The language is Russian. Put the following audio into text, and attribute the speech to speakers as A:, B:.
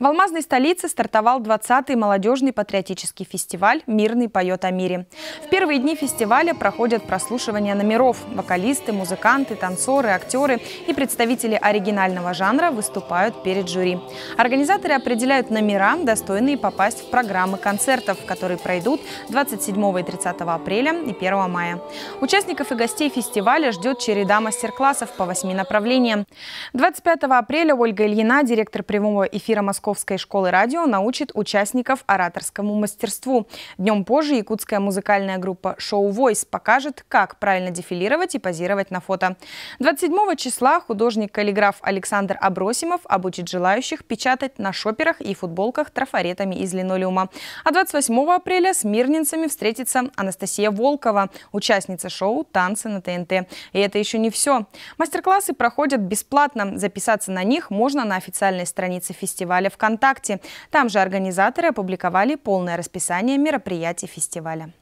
A: В алмазной столице стартовал 20-й молодежный патриотический фестиваль «Мирный поет о мире». В первые дни фестиваля проходят прослушивания номеров. Вокалисты, музыканты, танцоры, актеры и представители оригинального жанра выступают перед жюри. Организаторы определяют номера, достойные попасть в программы концертов, которые пройдут 27 и 30 апреля и 1 мая. Участников и гостей фестиваля ждет череда мастер-классов по восьми направлениям. 25 апреля Ольга Ильина, директор прямого эфира Москвы, Московской школы радио научит участников ораторскому мастерству. Днем позже якутская музыкальная группа «Шоу Войс» покажет, как правильно дефилировать и позировать на фото. 27 числа художник-каллиграф Александр Абросимов обучит желающих печатать на шоперах и футболках трафаретами из линолеума. А 28 апреля с мирницами встретится Анастасия Волкова, участница шоу «Танцы на ТНТ». И это еще не все. Мастер-классы проходят бесплатно. Записаться на них можно на официальной странице фестиваля ВКонтакте. Там же организаторы опубликовали полное расписание мероприятий фестиваля.